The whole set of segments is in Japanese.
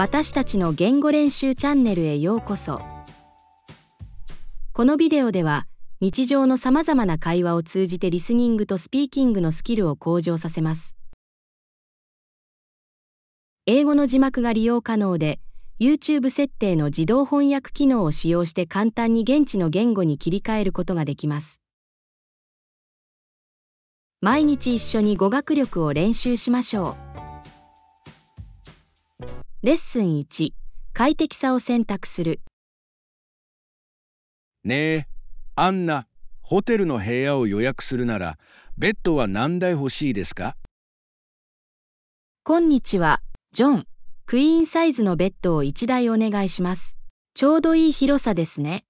私たちの言語練習チャンネルへようこそこのビデオでは日常のさまざまな会話を通じてリスニングとスピーキングのスキルを向上させます英語の字幕が利用可能で YouTube 設定の自動翻訳機能を使用して簡単に現地の言語に切り替えることができます毎日一緒に語学力を練習しましょう。レッスン1、快適さを選択する。ねえ、アンナ、ホテルの部屋を予約するなら、ベッドは何台欲しいですかこんにちは、ジョン、クイーンサイズのベッドを1台お願いします。ちょうどいい広さですね。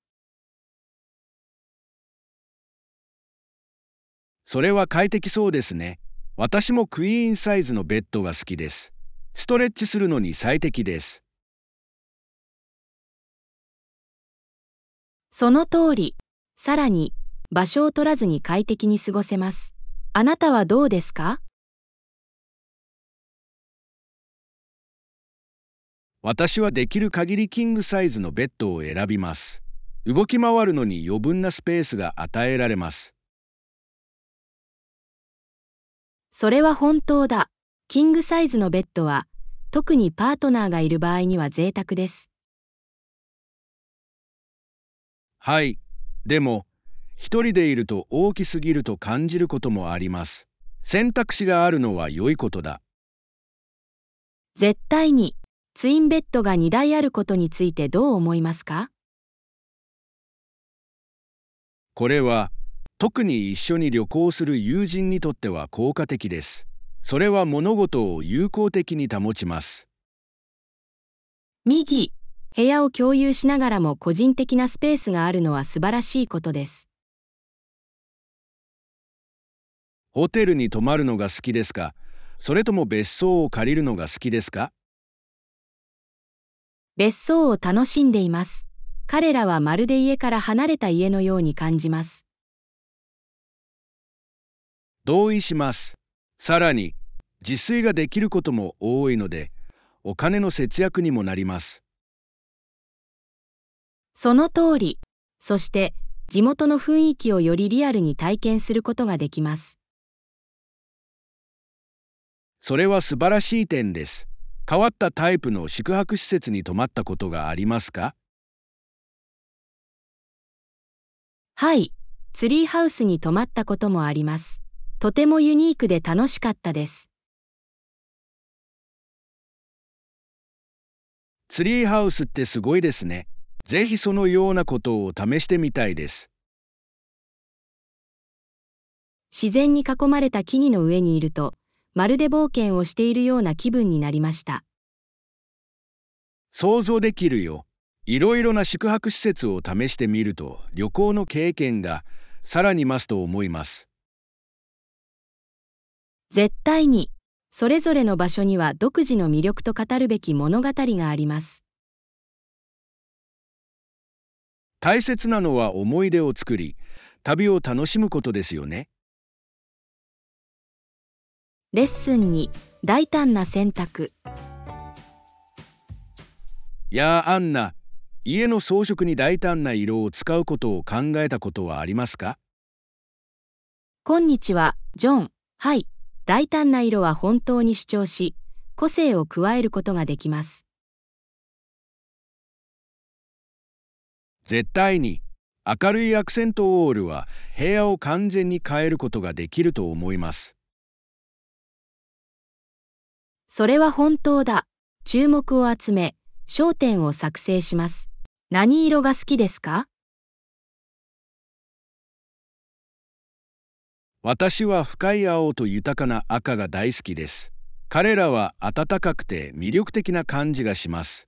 それは快適そうですね。私もクイーンサイズのベッドが好きです。ストレッチするのに最適です。その通り、さらに場所を取らずに快適に過ごせます。あなたはどうですか私はできる限りキングサイズのベッドを選びます。動き回るのに余分なスペースが与えられます。それは本当だ。キングサイズのベッドは、特にパートナーがいる場合には贅沢です。はい、でも、一人でいると大きすぎると感じることもあります。選択肢があるのは良いことだ。絶対に、ツインベッドが2台あることについてどう思いますかこれは、特に一緒に旅行する友人にとっては効果的です。それは物事を友好的に保ちます。右、部屋を共有しながらも個人的なスペースがあるのは素晴らしいことです。ホテルに泊まるのが好きですかそれとも別荘を借りるのが好きですか別荘を楽しんでいます。彼らはまるで家から離れた家のように感じます。同意します。さらに、自炊ができることも多いのでお金の節約にもなりますその通りそして地元の雰囲気をよりリアルに体験することができますそれは素晴らしい点です変わったタイプの宿泊施設に泊まったことがありますかはい、ツリーハウスに泊まったこともあります。とてもユニークで楽しかったです。ツリーハウスってすごいですね。ぜひそのようなことを試してみたいです。自然に囲まれた木々の上にいると、まるで冒険をしているような気分になりました。想像できるよ。いろいろな宿泊施設を試してみると、旅行の経験がさらに増すと思います。絶対に。それぞれの場所には独自の魅力と語るべき物語があります大切なのは思い出を作り旅を楽しむことですよねレッスン2大胆な選択やあアンナ家の装飾に大胆な色を使うことを考えたことはありますか今日はジョンはい大胆な色は本当に主張し、個性を加えることができます。絶対に明るいアクセントオールは部屋を完全に変えることができると思います。それは本当だ。注目を集め、焦点を作成します。何色が好きですか私は深い青と豊かな赤が大好きです。彼らは暖かくて魅力的な感じがします。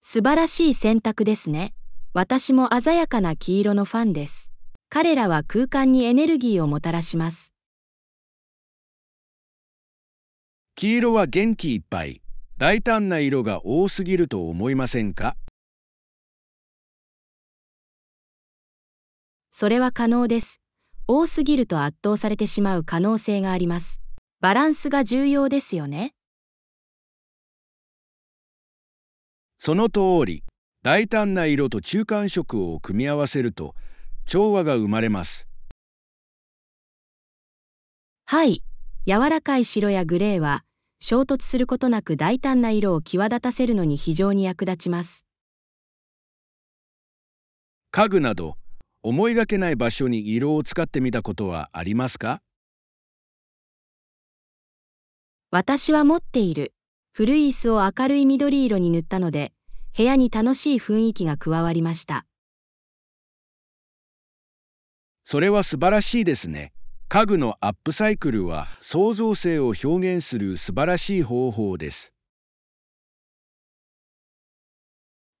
素晴らしい選択ですね。私も鮮やかな黄色のファンです。彼らは空間にエネルギーをもたらします。黄色は元気いっぱい。大胆な色が多すぎると思いませんかそれは可能です。多すぎると圧倒されてしまう可能性があります。バランスが重要ですよね。その通り、大胆な色と中間色を組み合わせると調和が生まれます。はい、柔らかい白やグレーは衝突することなく大胆な色を際立たせるのに非常に役立ちます。家具など思いがけない場所に色を使ってみたことはありますか私は持っている古い椅子を明るい緑色に塗ったので部屋に楽しい雰囲気が加わりましたそれは素晴らしいですね家具のアップサイクルは創造性を表現する素晴らしい方法です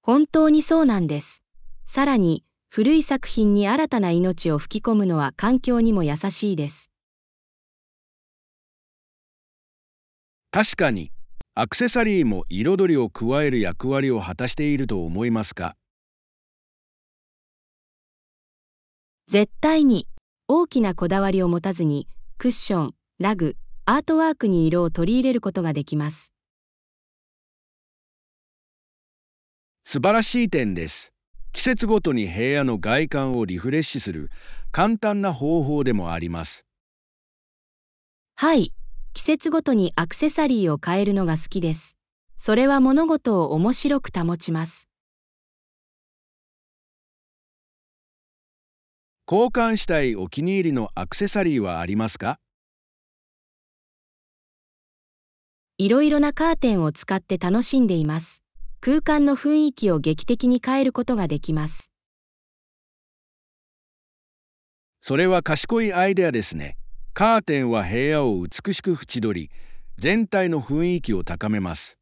本当にそうなんですさらに古い作品に新たな命を吹き込むのは環境にも優しいです。確かに、アクセサリーも彩りを加える役割を果たしていると思いますか絶対に、大きなこだわりを持たずに、クッション、ラグ、アートワークに色を取り入れることができます。素晴らしい点です。季節ごとに部屋の外観をリフレッシュする簡単な方法でもあります。はい、季節ごとにアクセサリーを変えるのが好きです。それは物事を面白く保ちます。交換したいお気に入りのアクセサリーはありますかいろいろなカーテンを使って楽しんでいます。空間の雰囲気を劇的に変えることができます。それは賢いアイデアですね。カーテンは部屋を美しく縁取り、全体の雰囲気を高めます。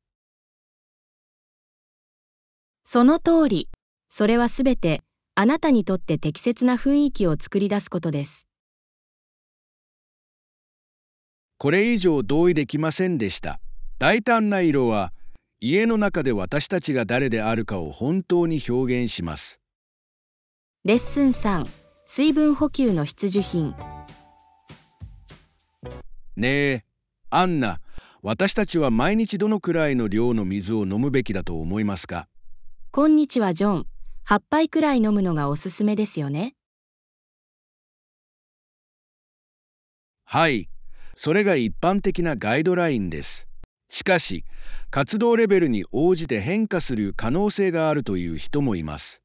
その通り、それはすべて、あなたにとって適切な雰囲気を作り出すことです。これ以上同意できませんでした。大胆な色は、家の中で私たちが誰であるかを本当に表現しますレッスン3水分補給の必需品ねえアンナ私たちは毎日どのくらいの量の水を飲むべきだと思いますかこんにちはジョン8杯くらい飲むのがおすすめですよねはいそれが一般的なガイドラインですしかし活動レベルに応じて変化する可能性があるという人もいます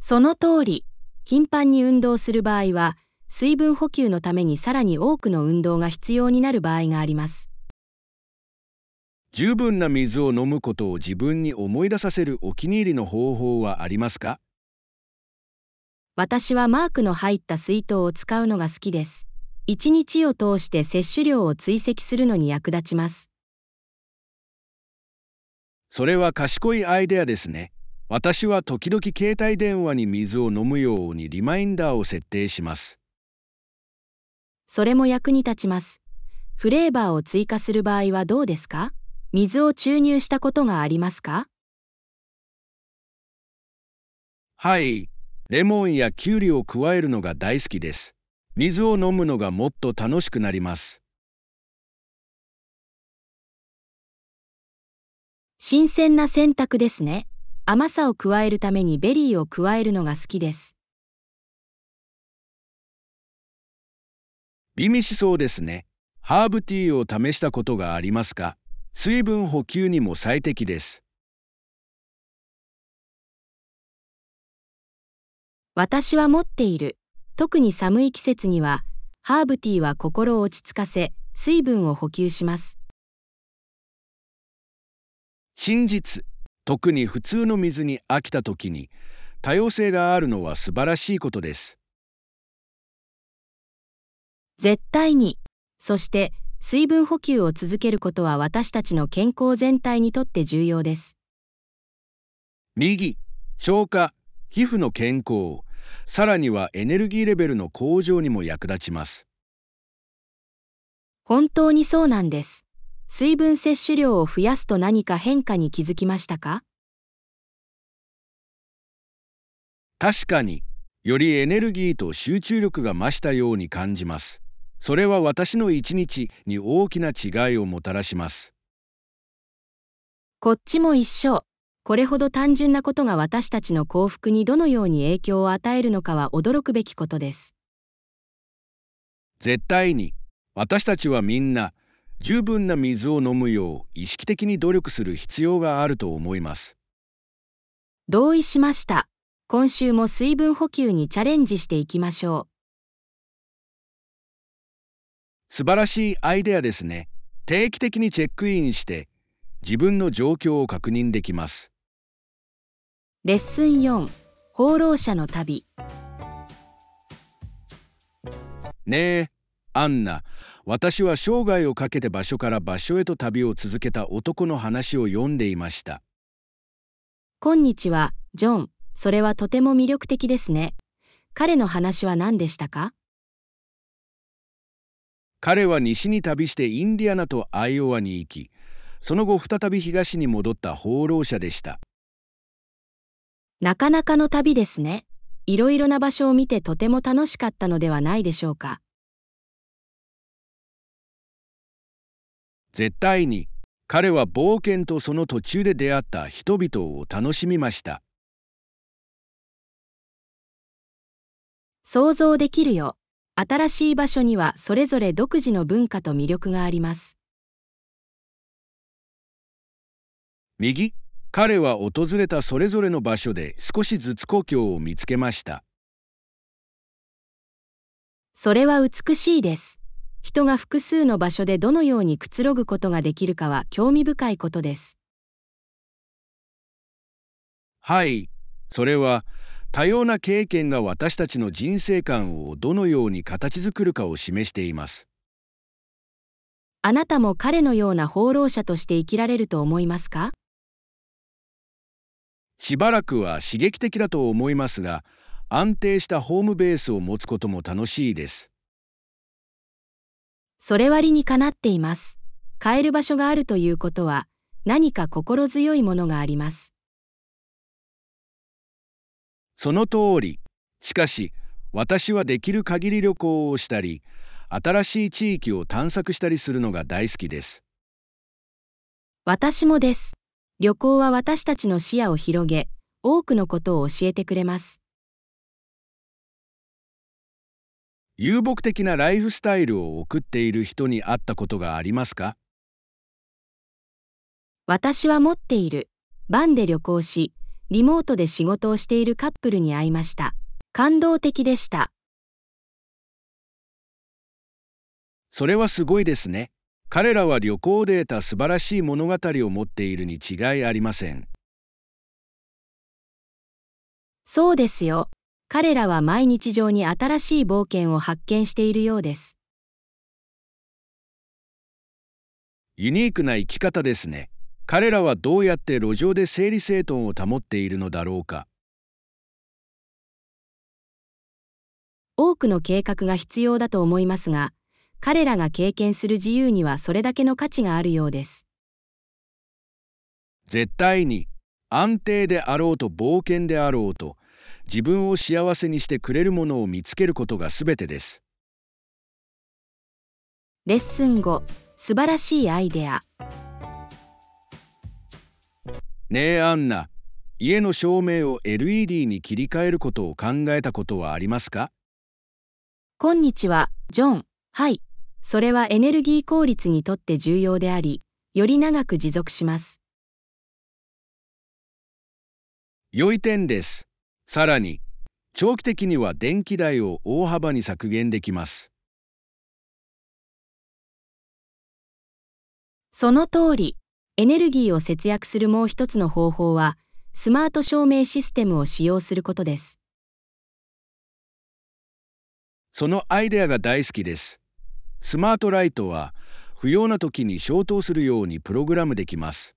その通り頻繁に運動する場合は水分補給のためにさらに多くの運動が必要になる場合があります十分な水を飲むことを自分に思い出させるお気に入りの方法はありますか私はマークの入った水筒を使うのが好きです1日を通して摂取量を追跡するのに役立ちますそれは賢いアイデアですね。私は時々携帯電話に水を飲むようにリマインダーを設定します。それも役に立ちます。フレーバーを追加する場合はどうですか水を注入したことがありますかはい、レモンやキュウリを加えるのが大好きです。水を飲むのがもっと楽しくなります。新鮮な選択ですね。甘さを加えるためにベリーを加えるのが好きです。美味しそうですね。ハーブティーを試したことがありますか水分補給にも最適です。私は持っている。特に寒い季節には、ハーブティーは心を落ち着かせ、水分を補給します。真実特に普通の水に飽きた時に多様性があるのは素晴らしいことです絶対にそして水分補給を続けることは私たちの健康全体にとって重要です右消化皮膚の健康さらにはエネルギーレベルの向上にも役立ちます本当にそうなんです水分摂取量を増やすと何か変化に気づきましたか確かによりエネルギーと集中力が増したように感じます。それは私の一日に大きな違いをもたらします。こっちも一緒。これほど単純なことが私たちの幸福にどのように影響を与えるのかは驚くべきことです。絶対に私たちはみんな十分な水を飲むよう意識的に努力する必要があると思います。同意しました。今週も水分補給にチャレンジしていきましょう。素晴らしいアイデアですね。定期的にチェックインして自分の状況を確認できます。レッスン4放浪者の旅ねえアンナ私は生涯をかけて場所から場所へと旅を続けた男の話を読んでいましたこんにちはジョンそれはとても魅力的ですね彼の話は何でしたか彼は西に旅してインディアナとアイオワに行きその後再び東に戻った放浪者でしたなかなかの旅ですねいろいろな場所を見てとても楽しかったのではないでしょうか絶対に彼は冒険とその途中で出会った人々を楽しみました想像できるよ新しい場所にはそれぞれ独自の文化と魅力があります右彼は訪れたそれぞれの場所で少しずつ故郷を見つけましたそれは美しいです人が複数の場所でどのようにくつろぐことができるかは興味深いことです。はい、それは多様な経験が私たちの人生観をどのように形作るかを示しています。あなたも彼のような放浪者として生きられると思いますかしばらくは刺激的だと思いますが、安定したホームベースを持つことも楽しいです。それ割にかなっています。変える場所があるということは、何か心強いものがあります。その通り。しかし、私はできる限り旅行をしたり、新しい地域を探索したりするのが大好きです。私もです。旅行は私たちの視野を広げ、多くのことを教えてくれます。遊牧的なライフスタイルを送っている人に会ったことがありますか私は持っている。バンで旅行し、リモートで仕事をしているカップルに会いました。感動的でした。それはすごいですね。彼らは旅行で得た素晴らしい物語を持っているに違いありません。そうですよ。彼らは毎日上に新しい冒険を発見しているようです。ユニークな生き方ですね。彼らはどうやって路上で整理整頓を保っているのだろうか。多くの計画が必要だと思いますが、彼らが経験する自由にはそれだけの価値があるようです。絶対に安定であろうと冒険であろうと自分を幸せにしてくれるものを見つけることがすべてですレッスン5素晴らしいアイデアねえアンナ家の照明を LED に切り替えることを考えたことはありますかこんにちはジョンはいそれはエネルギー効率にとって重要でありより長く持続します良い点ですさらに長期的には電気代を大幅に削減できますその通りエネルギーを節約するもう一つの方法はスマート照明システムを使用することですそのアイデアが大好きですスマートライトは不要な時に消灯するようにプログラムできます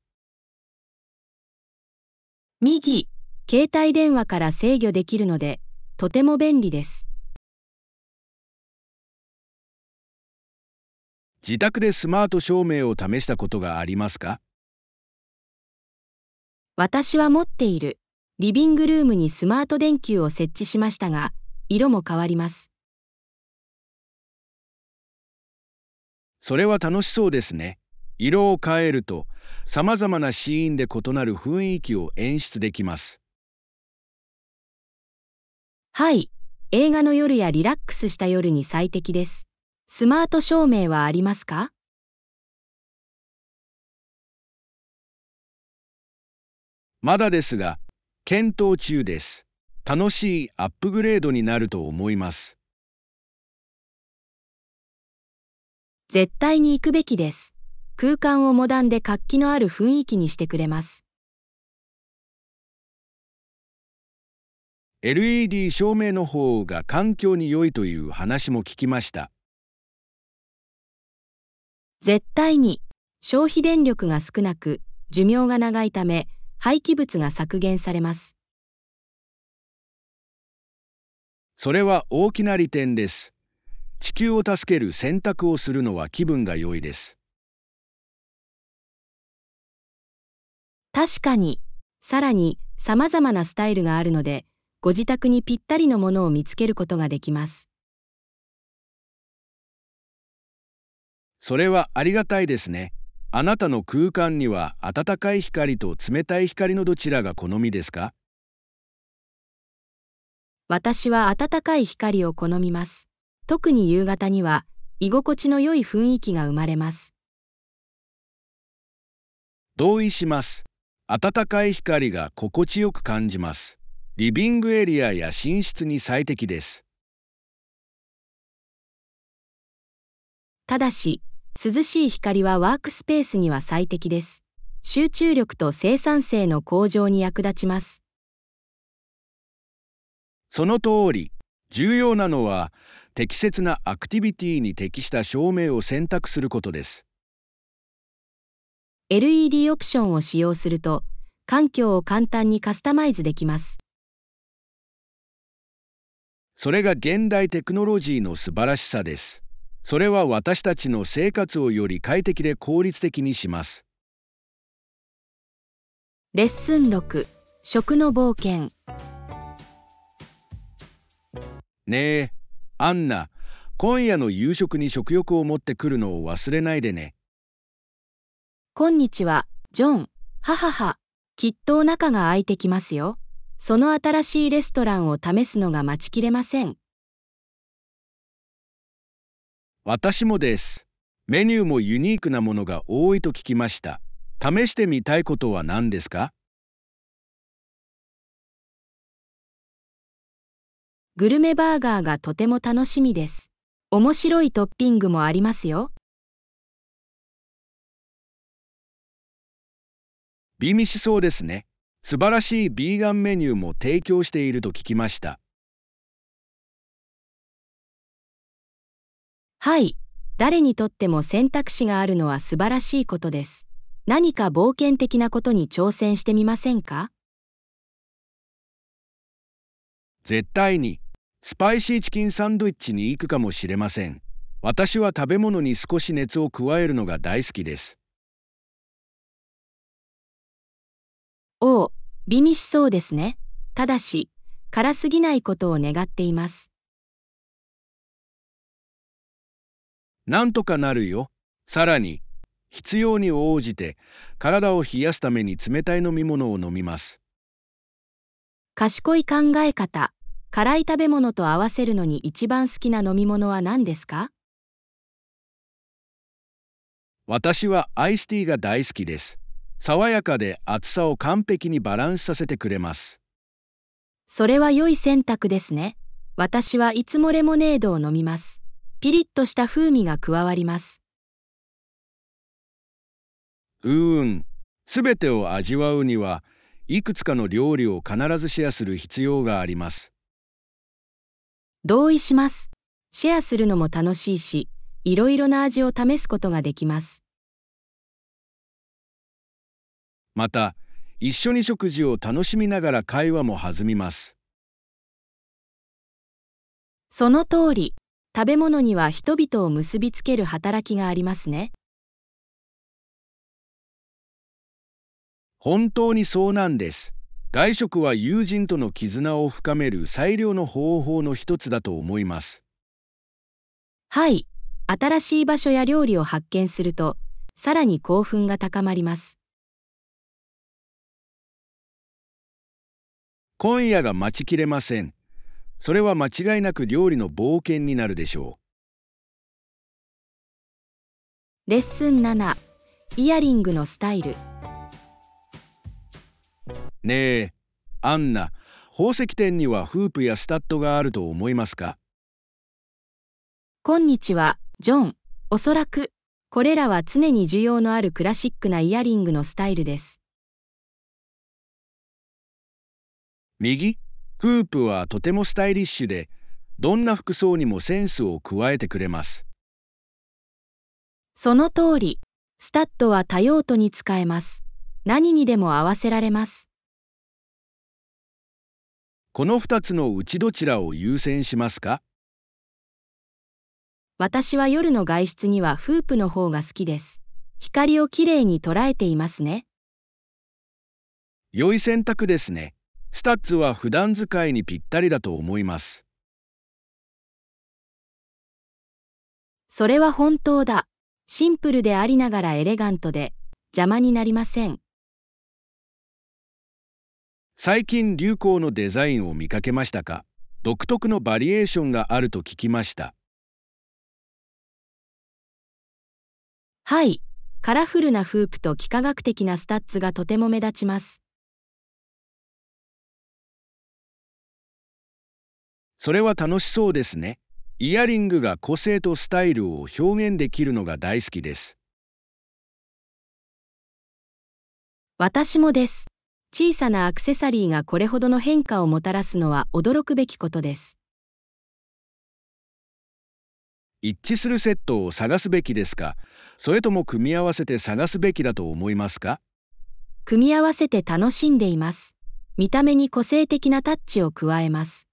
右携帯電話から制御できるので、とても便利です。自宅でスマート照明を試したことがありますか私は持っているリビングルームにスマート電球を設置しましたが、色も変わります。それは楽しそうですね。色を変えると、様々なシーンで異なる雰囲気を演出できます。はい、映画の夜やリラックスした夜に最適です。スマート照明はありますかまだですが、検討中です。楽しいアップグレードになると思います。絶対に行くべきです。空間をモダンで活気のある雰囲気にしてくれます。LED 照明の方が環境に良いという話も聞きました。絶対に消費電力が少なく寿命が長いため廃棄物が削減されます。それは大きな利点です。地球を助ける選択をするのは気分が良いです。確かに、さらに様々なスタイルがあるので、ご自宅にぴったりのものを見つけることができます。それはありがたいですね。あなたの空間には暖かい光と冷たい光のどちらが好みですか私は暖かい光を好みます。特に夕方には居心地の良い雰囲気が生まれます。同意します。暖かい光が心地よく感じます。リビングエリアや寝室に最適です。ただし、涼しい光はワークスペースには最適です。集中力と生産性の向上に役立ちます。その通り、重要なのは適切なアクティビティに適した照明を選択することです。LED オプションを使用すると、環境を簡単にカスタマイズできます。それが現代テクノロジーの素晴らしさです。それは私たちの生活をより快適で効率的にします。レッスン6食の冒険ねえアンナ今夜の夕食に食欲を持ってくるのを忘れないでねこんにちはジョンはははきっとお腹が空いてきますよその新しいレストランを試すのが待ちきれません。私もです。メニューもユニークなものが多いと聞きました。試してみたいことは何ですかグルメバーガーがとても楽しみです。面白いトッピングもありますよ。美味しそうですね。素晴らしいビーガンメニューも提供していると聞きました。はい、誰にとっても選択肢があるのは素晴らしいことです。何か冒険的なことに挑戦してみませんか絶対に、スパイシーチキンサンドイッチに行くかもしれません。私は食べ物に少し熱を加えるのが大好きです。おう、美味しそうですね。ただし、辛すぎないことを願っています。なんとかなるよ。さらに、必要に応じて、体を冷やすために冷たい飲み物を飲みます。賢い考え方。辛い食べ物と合わせるのに一番好きな飲み物は何ですか私はアイスティーが大好きです。爽やかで厚さを完璧にバランスさせてくれます。それは良い選択ですね。私はいつもレモネードを飲みます。ピリッとした風味が加わります。うーん。すべてを味わうには、いくつかの料理を必ずシェアする必要があります。同意します。シェアするのも楽しいし、いろいろな味を試すことができます。また一緒に食事を楽しみながら会話も弾みますその通り食べ物には人々を結びつける働きがありますね本当にそうなんです外食は友人との絆を深める最良の方法の一つだと思いますはい新しい場所や料理を発見するとさらに興奮が高まります今夜が待ちきれません。それは間違いなく料理の冒険になるでしょう。レッスン7イヤリングのスタイルねえアンナ宝石店にはフープやスタッドがあると思いますかこんにちはジョンおそらくこれらは常に需要のあるクラシックなイヤリングのスタイルです右フープはとてもスタイリッシュでどんな服装にもセンスを加えてくれますその通りスタッドは多用途に使えます何にでも合わせられますこの2つのうちどちらを優先しますか私は夜の外出にはフープの方が好きです。光をきれいに捉えていますね。良い選択ですね。スタッツは普段使いにぴったりだと思います。それは本当だ。シンプルでありながらエレガントで邪魔になりません。最近流行のデザインを見かけましたか独特のバリエーションがあると聞きました。はい、カラフルなフープと幾何学的なスタッツがとても目立ちます。それは楽しそうですね。イヤリングが個性とスタイルを表現できるのが大好きです。私もです。小さなアクセサリーがこれほどの変化をもたらすのは驚くべきことです。一致するセットを探すべきですかそれとも組み合わせて探すべきだと思いますか組み合わせて楽しんでいます。見た目に個性的なタッチを加えます。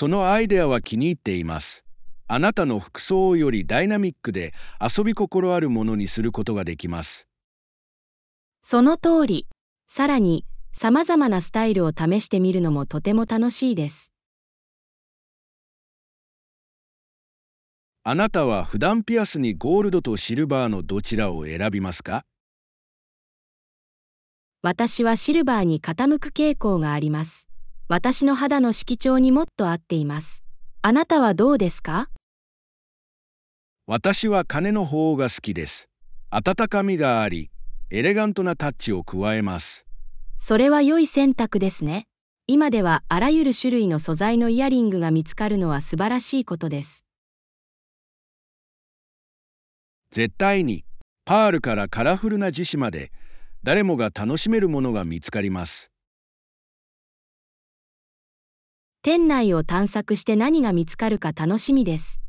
そのアイデアは気に入っています。あなたの服装よりダイナミックで遊び心あるものにすることができます。その通り。さらに、様々なスタイルを試してみるのもとても楽しいです。あなたは普段ピアスにゴールドとシルバーのどちらを選びますか私はシルバーに傾く傾向があります。私の肌の色調にもっと合っています。あなたはどうですか私は金の方が好きです。温かみがあり、エレガントなタッチを加えます。それは良い選択ですね。今ではあらゆる種類の素材のイヤリングが見つかるのは素晴らしいことです。絶対に、パールからカラフルな樹脂まで、誰もが楽しめるものが見つかります。店内を探索して何が見つかるか楽しみです。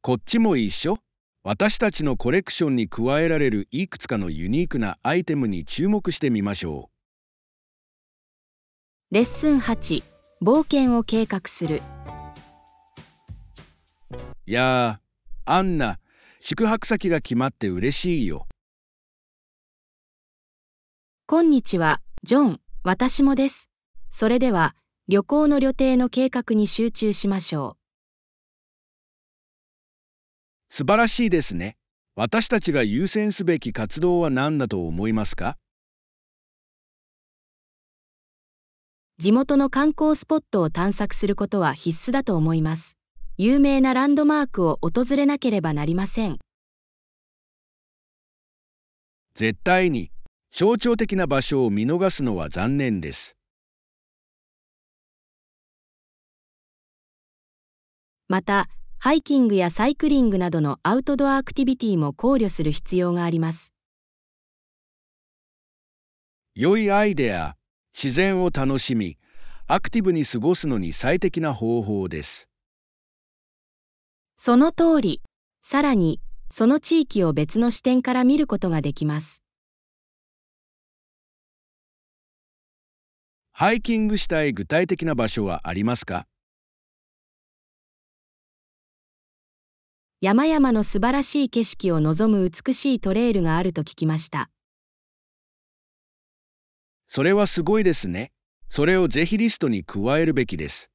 こっちも一緒私たちのコレクションに加えられるいくつかのユニークなアイテムに注目してみましょう。レッスン8冒険を計画するいやーアンナ宿泊先が決まって嬉しいよ。こんにちはジョン私もです。それでは、旅行の旅程の計画に集中しましょう。素晴らしいですね。私たちが優先すべき活動は何だと思いますか地元の観光スポットを探索することは必須だと思います。有名なランドマークを訪れなければなりません。絶対に象徴的な場所を見逃すのは残念ですまたハイキングやサイクリングなどのアウトドアアクティビティも考慮する必要があります良いアイデア自然を楽しみアクティブに過ごすのに最適な方法ですその通りさらにその地域を別の視点から見ることができますハイキングしたい具体的な場所はありますか山々の素晴らしい景色を望む美しいトレイルがあると聞きました。それはすごいですね。それをぜひリストに加えるべきです。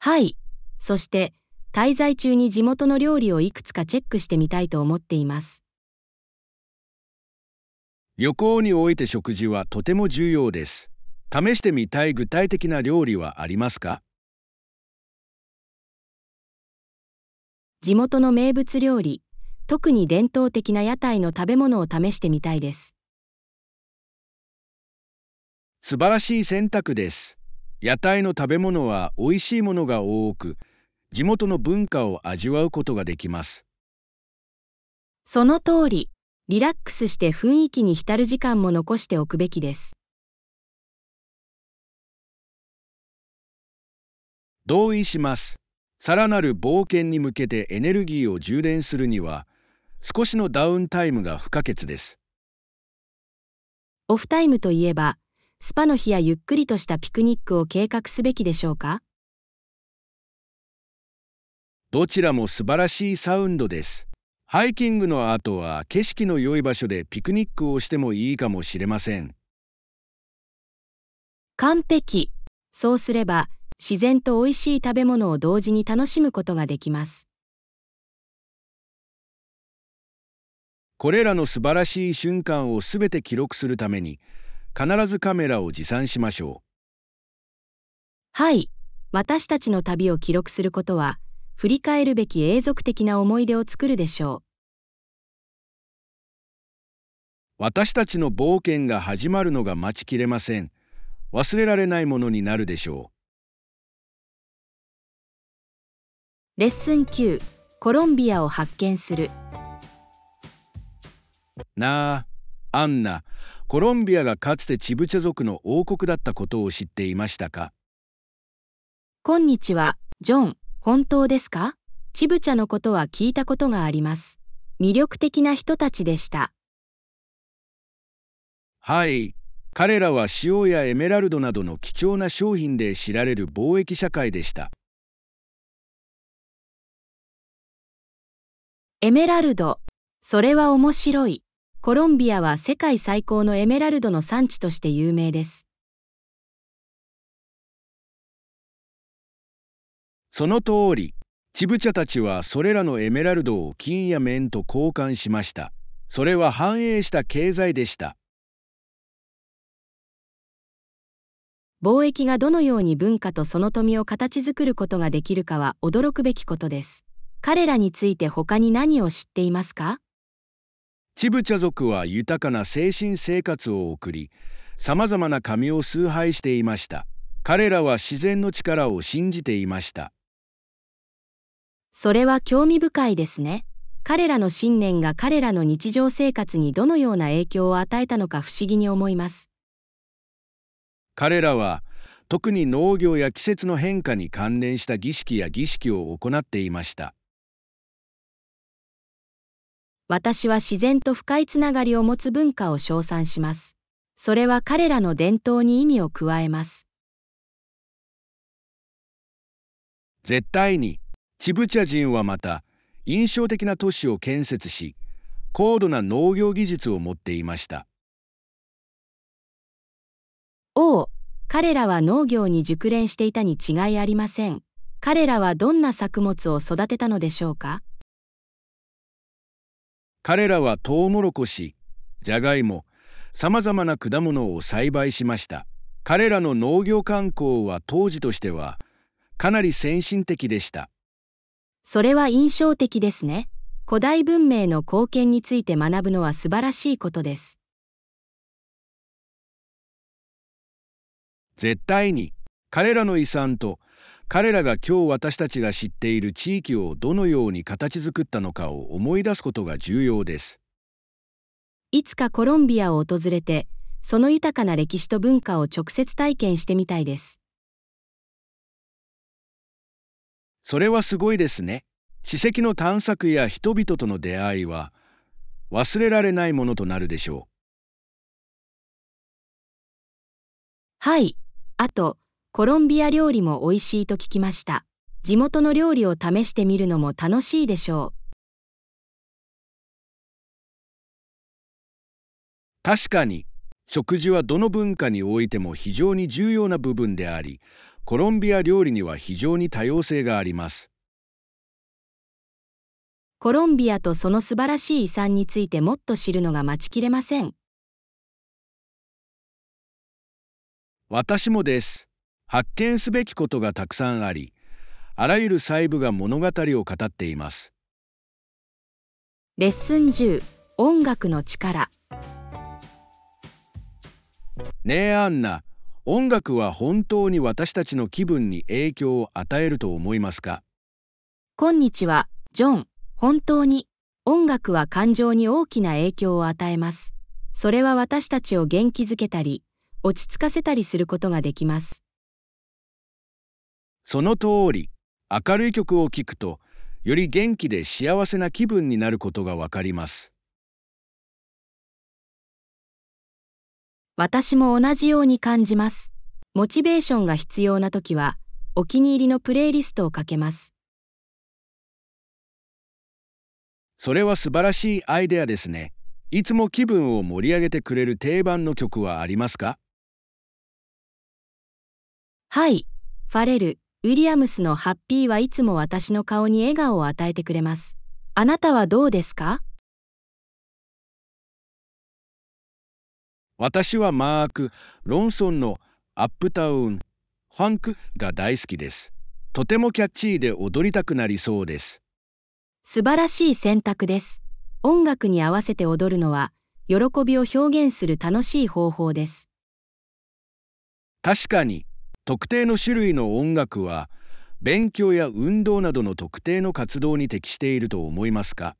はい。そして、滞在中に地元の料理をいくつかチェックしてみたいと思っています。旅行において食事はとても重要です。試してみたい具体的な料理はありますか地元の名物料理、特に伝統的な屋台の食べ物を試してみたいです。素晴らしい選択です。屋台の食べ物は美味しいものが多く、地元の文化を味わうことができます。その通り。リラックスして雰囲気に浸る時間も残しておくべきです。同意します。さらなる冒険に向けてエネルギーを充電するには、少しのダウンタイムが不可欠です。オフタイムといえば、スパの日やゆっくりとしたピクニックを計画すべきでしょうかどちらも素晴らしいサウンドです。ハイキングの後は景色の良い場所でピクニックをしてもいいかもしれません。完璧。そうすれば自然と美味しい食べ物を同時に楽しむことができます。これらの素晴らしい瞬間をすべて記録するために必ずカメラを持参しましょう。はい。私たちの旅を記録することは振り返るべき永続的な思い出を作るでしょう。私たちの冒険が始まるのが待ちきれません。忘れられないものになるでしょう。レッスン9コロンビアを発見するなあアンナコロンビアがかつてチブチェ族の王国だったことを知っていましたかこんにちはジョン本当ですかチブチャのことは聞いたことがあります魅力的な人たちでしたはい。彼らは塩やエメラルドなどの貴重な商品で知られる貿易社会でした。エメラルド。それは面白い。コロンビアは世界最高のエメラルドの産地として有名です。その通り、チブチャたちはそれらのエメラルドを金や面と交換しました。それは繁栄した経済でした。貿易がどのように文化とその富を形作ることができるかは驚くべきことです。彼らについて他に何を知っていますかチブチャ族は豊かな精神生活を送り、様々な神を崇拝していました。彼らは自然の力を信じていました。それは興味深いですね。彼らの信念が彼らの日常生活にどのような影響を与えたのか不思議に思います。彼らは特に農業や季節の変化に関連した儀式や儀式を行っていました私は自然と深いつながりを持つ文化を称賛しますそれは彼らの伝統に意味を加えます絶対にチブチャ人はまた印象的な都市を建設し高度な農業技術を持っていました王、彼らは農業に熟練していたに違いありません。彼らはどんな作物を育てたのでしょうか彼らはトウモロコシ、ジャガイモ、さまざまな果物を栽培しました。彼らの農業観光は当時としてはかなり先進的でした。それは印象的ですね。古代文明の貢献について学ぶのは素晴らしいことです。絶対に彼らの遺産と彼らが今日私たちが知っている地域をどのように形作ったのかを思い出すことが重要です。いつかコロンビアを訪れて、その豊かな歴史と文化を直接体験してみたいです。それはすごいですね。史跡の探索や人々との出会いは忘れられないものとなるでしょう。はい。あと、コロンビア料理も美味しいと聞きました。地元の料理を試してみるのも楽しいでしょう。確かに、食事はどの文化においても非常に重要な部分であり、コロンビア料理には非常に多様性があります。コロンビアとその素晴らしい遺産についてもっと知るのが待ちきれません。私もです発見すべきことがたくさんありあらゆる細部が物語を語っていますレッスン10音楽の力ねえアンナ音楽は本当に私たちの気分に影響を与えると思いますかこんにちはジョン本当に音楽は感情に大きな影響を与えますそれは私たちを元気づけたり落ち着かせたりすることができます。その通り、明るい曲を聴くと、より元気で幸せな気分になることがわかります。私も同じように感じます。モチベーションが必要な時は、お気に入りのプレイリストをかけます。それは素晴らしいアイデアですね。いつも気分を盛り上げてくれる定番の曲はありますかはい、ファレル、ウィリアムスのハッピーはいつも私の顔に笑顔を与えてくれます。あなたはどうですか私はマーク・ロンソンのアップタウン・ファンクが大好きです。とてもキャッチーで踊りたくなりそうです。素晴らしい選択です。音楽に合わせて踊るのは、喜びを表現する楽しい方法です。確かに。特定の種類の音楽は勉強や運動などの特定の活動に適していると思いますか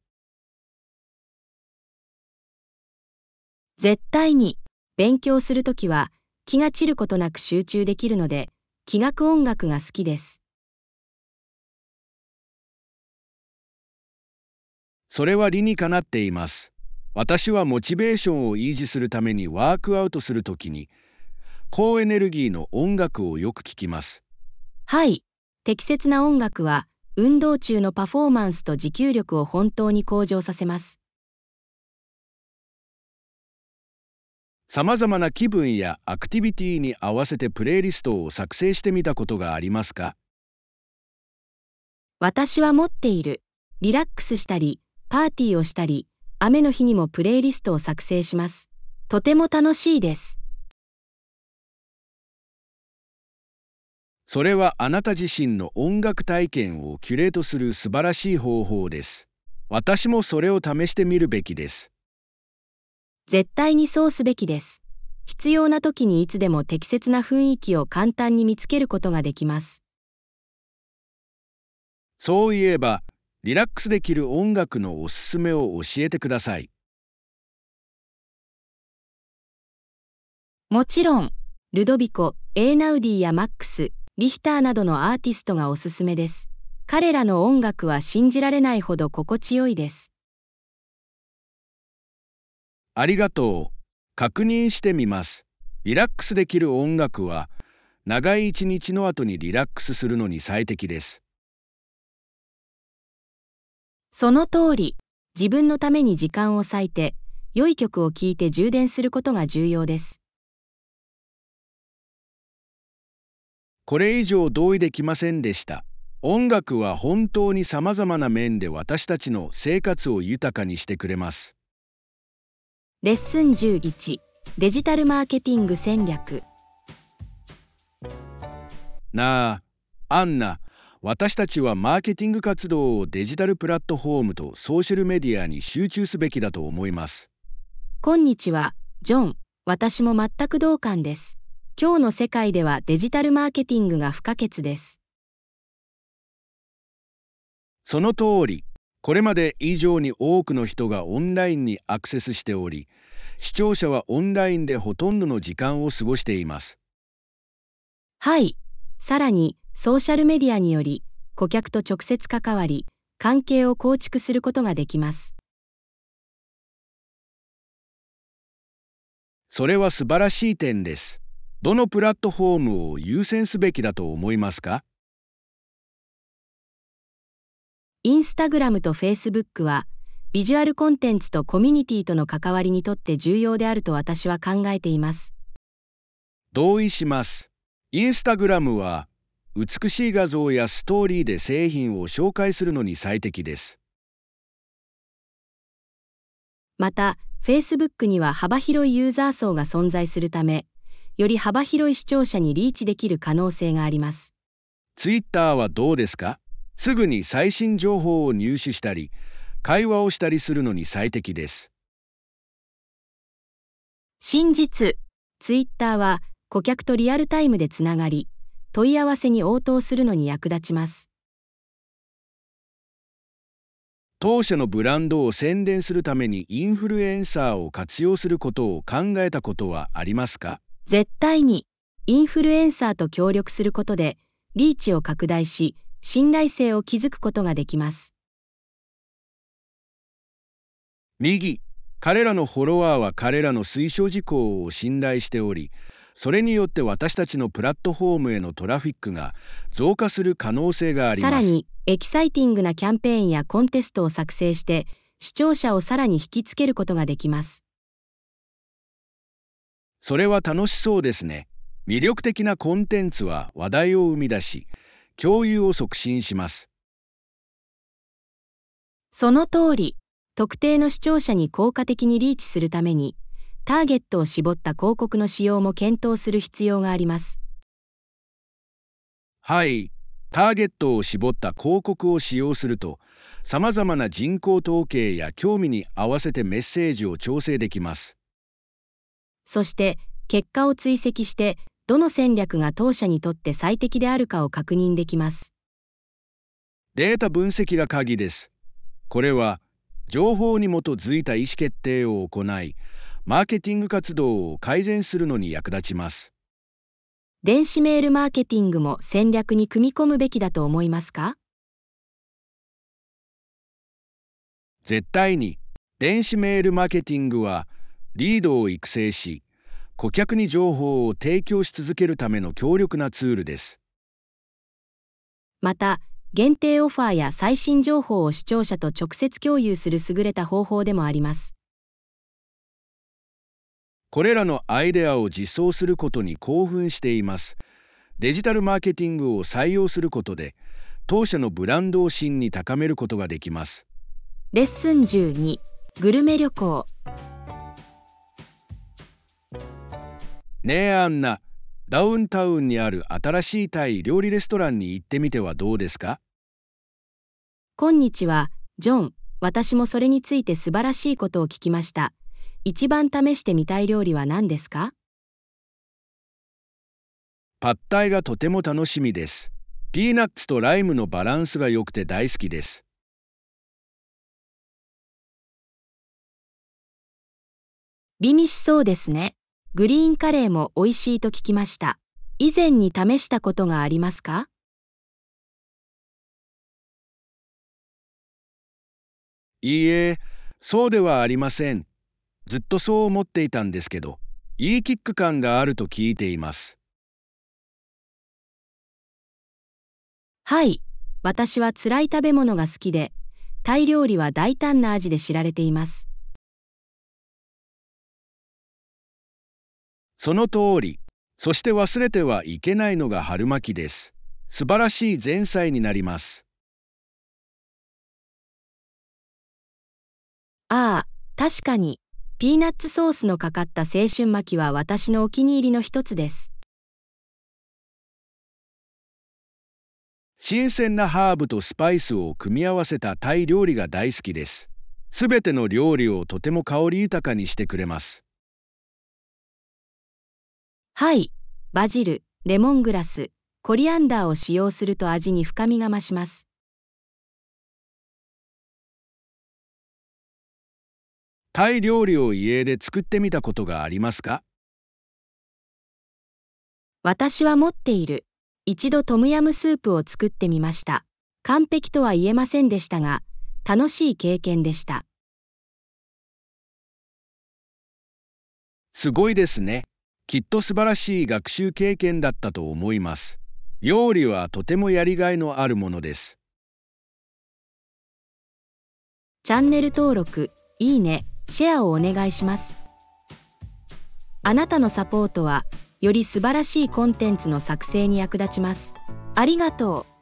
絶対に勉強するときは気が散ることなく集中できるので気学音楽が好きです。それは理にかなっています。私はモチベーションを維持するためにワークアウトするときに高エネルギーの音楽をよく聞きます。はい。適切な音楽は、運動中のパフォーマンスと持久力を本当に向上させます。さまざまな気分やアクティビティに合わせてプレイリストを作成してみたことがありますか私は持っている。リラックスしたり、パーティーをしたり、雨の日にもプレイリストを作成します。とても楽しいです。それはあなた自身の音楽体験をキュレートする素晴らしい方法です。私もそれを試してみるべきです。絶対にそうすべきです。必要な時にいつでも適切な雰囲気を簡単に見つけることができます。そういえば、リラックスできる音楽のおすすめを教えてください。もちろん、ルドビコ、エーナウディやマックス、リヒターなどのアーティストがおすすめです。彼らの音楽は信じられないほど心地よいです。ありがとう。確認してみます。リラックスできる音楽は、長い一日の後にリラックスするのに最適です。その通り、自分のために時間を割いて、良い曲を聴いて充電することが重要です。これ以上同意できませんでした。音楽は本当に様々な面で私たちの生活を豊かにしてくれます。レッスン11デジタルマーケティング戦略なあ、アンナ、私たちはマーケティング活動をデジタルプラットフォームとソーシャルメディアに集中すべきだと思います。こんにちは、ジョン、私も全く同感です。今日の世界ではデジタルマーケティングが不可欠です。その通り、これまで以上に多くの人がオンラインにアクセスしており、視聴者はオンラインでほとんどの時間を過ごしています。はい、さらにソーシャルメディアにより、顧客と直接関わり、関係を構築することができます。それは素晴らしい点です。どのプラットフォームを優先すべきだと思いますかインスタグラムとフェイスブックはビジュアルコンテンツとコミュニティとの関わりにとって重要であると私は考えています同意しますインスタグラムは美しい画像やストーリーで製品を紹介するのに最適ですまたフェイスブックには幅広いユーザー層が存在するためより幅広い視聴者にリーチできる可能性があります。ツイッターはどうですかすぐに最新情報を入手したり、会話をしたりするのに最適です。真実、ツイッターは顧客とリアルタイムでつながり、問い合わせに応答するのに役立ちます。当社のブランドを宣伝するためにインフルエンサーを活用することを考えたことはありますか絶対にインフルエンサーと協力することでリーチを拡大し信頼性を築くことができます。右彼らのフォロワーは彼らの推奨事項を信頼しておりそれによって私たちのプラットフォームへのトラフィックが増加する可能性がありますさらにエキサイティングなキャンペーンやコンテストを作成して視聴者をさらに引きつけることができますそれは楽しそうですね。魅力的なコンテンツは話題を生み出し、共有を促進します。その通り、特定の視聴者に効果的にリーチするために、ターゲットを絞った広告の使用も検討する必要があります。はい、ターゲットを絞った広告を使用すると、様々な人口統計や興味に合わせてメッセージを調整できます。そして結果を追跡してどの戦略が当社にとって最適であるかを確認できます。データ分析が鍵です。これは情報に基づいた意思決定を行い、マーケティング活動を改善するのに役立ちます。電子メールマーケティングも戦略に組み込むべきだと思いますか絶対に電子メールマーケティングはリードを育成し、顧客に情報を提供し続けるための強力なツールです。また、限定オファーや最新情報を視聴者と直接共有する優れた方法でもあります。これらのアイデアを実装することに興奮しています。デジタルマーケティングを採用することで、当社のブランドを真に高めることができます。レッスン12グルメ旅行ねえアンナ、ダウンタウンにある新しいタイ料理レストランに行ってみてはどうですかこんにちは、ジョン、私もそれについて素晴らしいことを聞きました。一番試してみたい料理は何ですかパッタイがとても楽しみです。ピーナッツとライムのバランスが良くて大好きです。美味しそうですね。グリーンカレーも美味しいと聞きました。以前に試したことがありますかいいえ、そうではありません。ずっとそう思っていたんですけど、いいキック感があると聞いています。はい、私は辛い食べ物が好きで、タイ料理は大胆な味で知られています。その通り。そして忘れてはいけないのが春巻きです。素晴らしい前菜になります。ああ、確かに。ピーナッツソースのかかった青春巻きは私のお気に入りの一つです。新鮮なハーブとスパイスを組み合わせたタイ料理が大好きです。すべての料理をとても香り豊かにしてくれます。はい、バジル、レモングラス、コリアンダーを使用すると味に深みが増します。タイ料理を家で作ってみたことがありますか私は持っている。一度トムヤムスープを作ってみました。完璧とは言えませんでしたが、楽しい経験でした。すごいですね。きっと素晴らしい学習経験だったと思います。料理はとてもやりがいのあるものです。チャンネル登録、いいね、シェアをお願いします。あなたのサポートは、より素晴らしいコンテンツの作成に役立ちます。ありがとう。